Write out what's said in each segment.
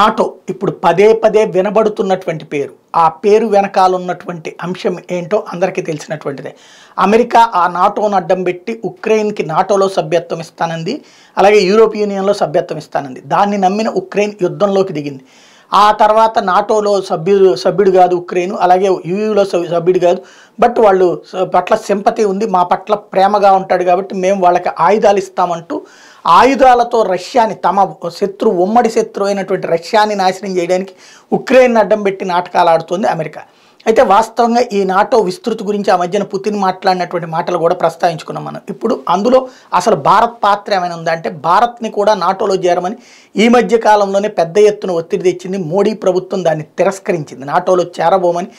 NATO ఇప్పుడు పదే పదే వినబడుతున్నటువంటి పేరు ఆ పేరు వెనకాల ఉన్నటువంటి అంశం ఏంటో అందరికీ తెలిసినటువంటిదే అమెరికా ఆ నాటోను అడ్డం పెట్టి ఉక్రెయిన్కి నాటోలో సభ్యత్వం ఇస్తానంది అలాగే యూరోప్ యూనియన్లో సభ్యత్వం ఇస్తానంది దాన్ని నమ్మిన ఉక్రెయిన్ యుద్ధంలోకి దిగింది ఆ తర్వాత నాటోలో సభ్యుడు సభ్యుడు కాదు ఉక్రెయిన్ అలాగే యూయూలో సభ్యుడు కాదు బట్ వాళ్ళు పట్ల సింపతి ఉంది మా పట్ల ప్రేమగా ఉంటాడు కాబట్టి మేము వాళ్ళకి ఆయుధాలు ఇస్తామంటూ ఆయుధాలతో రష్యాని తమ శత్రు ఉమ్మడి శత్రు అయినటువంటి రష్యాని నాశనం చేయడానికి ఉక్రెయిన్ అడ్డం పెట్టి నాటకాలు ఆడుతుంది అమెరికా అయితే వాస్తవంగా ఈ నాటో విస్తృత గురించి ఆ మధ్యన పుతిన్ మాట్లాడినటువంటి మాటలు కూడా ప్రస్తావించుకున్నాం మనం ఇప్పుడు అందులో అసలు భారత్ పాత్ర ఏమైనా ఉందా అంటే భారత్ని కూడా నాటోలో చేరమని ఈ మధ్య కాలంలోనే పెద్ద ఎత్తున ఒత్తిడి తెచ్చింది మోడీ ప్రభుత్వం దాన్ని తిరస్కరించింది నాటోలో చేరబోమని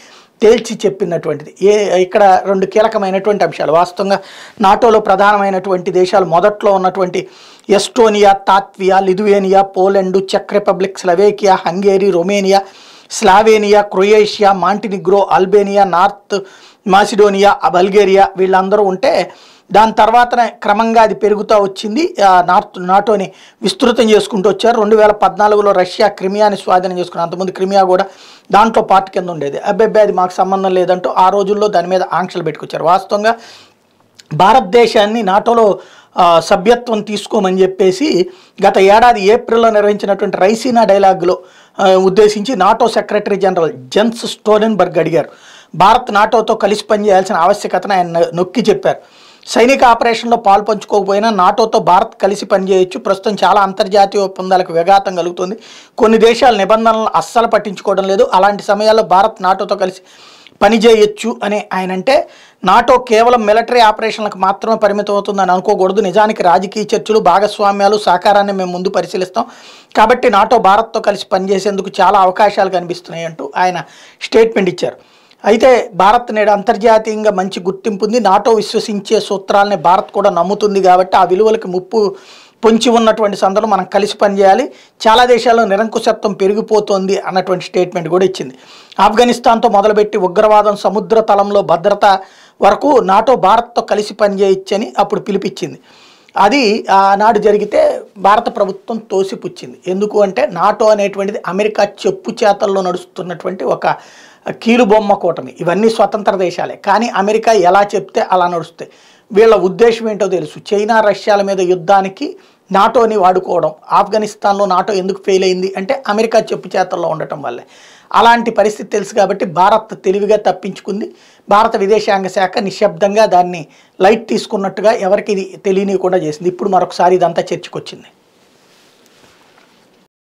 తేల్చి చెప్పినటువంటిది ఏ ఇక్కడ రెండు కీలకమైనటువంటి అంశాలు వాస్తవంగా నాటోలో ప్రధానమైనటువంటి దేశాలు మొదట్లో ఉన్నటువంటి ఎస్టోనియా తాత్వియా లిథువేనియా పోలెండు చెక్ Republic Slovakia Hungary Romania Slovenia Croatia Montenegro Albania North Macedonia Bulgaria వీళ్ళందరూ ఉంటే దాని తర్వాతనే క్రమంగా అది పెరుగుతూ వచ్చింది నార్త్ నాటోని విస్తృతం చేసుకుంటూ వచ్చారు రెండు వేల పద్నాలుగులో రష్యా క్రిమియాని స్వాధీనం చేసుకున్నారు అంతకుముందు క్రిమియా కూడా దాంట్లో పార్ట్ కింద ఉండేది అబ్బాయి అది మాకు సంబంధం లేదంటూ ఆ రోజుల్లో దాని మీద ఆంక్షలు పెట్టుకొచ్చారు వాస్తవంగా భారతదేశాన్ని నాటోలో సభ్యత్వం తీసుకోమని చెప్పేసి గత ఏడాది ఏప్రిల్లో నిర్వహించినటువంటి రైసీనా డైలాగ్లో ఉద్దేశించి NATO secretary general Jens Stoltenberg అడిగారు భారత్ నాటోతో కలిసి పనిచేయాల్సిన ఆవశ్యకతను ఆయన నొక్కి చెప్పారు సైనిక ఆపరేషన్లో పాల్పంచుకోకపోయినా నాటోతో భారత్ కలిసి పనిచేయొచ్చు ప్రస్తుతం చాలా అంతర్జాతీయ ఒప్పందాలకు విఘాతం కలుగుతుంది కొన్ని దేశాల నిబంధనలను అస్సలు పట్టించుకోవడం లేదు అలాంటి సమయాల్లో భారత్ నాటోతో కలిసి పనిచేయొచ్చు అని ఆయన అంటే నాటో కేవలం మిలిటరీ ఆపరేషన్లకు మాత్రమే పరిమితం అవుతుందని అనుకోకూడదు నిజానికి రాజకీయ చర్చలు భాగస్వామ్యాలు సహకారాన్ని మేము ముందు పరిశీలిస్తాం కాబట్టి నాటో భారత్తో కలిసి పనిచేసేందుకు చాలా అవకాశాలు కనిపిస్తున్నాయి అంటూ ఆయన స్టేట్మెంట్ ఇచ్చారు అయితే భారత్ నేడు అంతర్జాతీయంగా మంచి గుర్తింపు ఉంది నాటో విశ్వసించే సూత్రాలని భారత్ కూడా నమ్ముతుంది కాబట్టి ఆ విలువలకు ముప్పు పొంచి ఉన్నటువంటి సందర్భం మనం కలిసి పనిచేయాలి చాలా దేశాల్లో నిరంకుశత్వం పెరిగిపోతుంది అన్నటువంటి స్టేట్మెంట్ కూడా ఇచ్చింది ఆఫ్ఘనిస్తాన్తో మొదలుపెట్టి ఉగ్రవాదం సముద్ర తలంలో భద్రత వరకు నాటో భారత్తో కలిసి పనిచేయొచ్చని అప్పుడు పిలిపించింది అది ఆనాడు జరిగితే భారత ప్రభుత్వం తోసిపుచ్చింది ఎందుకు అంటే నాటో అనేటువంటిది అమెరికా చెప్పు చేతల్లో నడుస్తున్నటువంటి ఒక కీలుబొమ్మ కూటమి ఇవన్నీ స్వతంత్ర దేశాలే కానీ అమెరికా ఎలా చెప్తే అలా నడుస్తాయి వీళ్ళ ఉద్దేశం ఏంటో తెలుసు చైనా రష్యాల మీద యుద్ధానికి నాటోని వాడుకోవడం ఆఫ్ఘనిస్తాన్లో నాటో ఎందుకు ఫెయిల్ అయింది అంటే అమెరికా చెప్పు చేతల్లో ఉండటం వల్లే అలాంటి పరిస్థితి తెలుసు కాబట్టి భారత్ తెలివిగా తప్పించుకుంది భారత విదేశాంగ శాఖ నిశ్శబ్దంగా దాన్ని లైట్ తీసుకున్నట్టుగా ఎవరికి ఇది తెలియని కూడా చేసింది ఇప్పుడు మరొకసారి ఇదంతా చర్చకొచ్చింది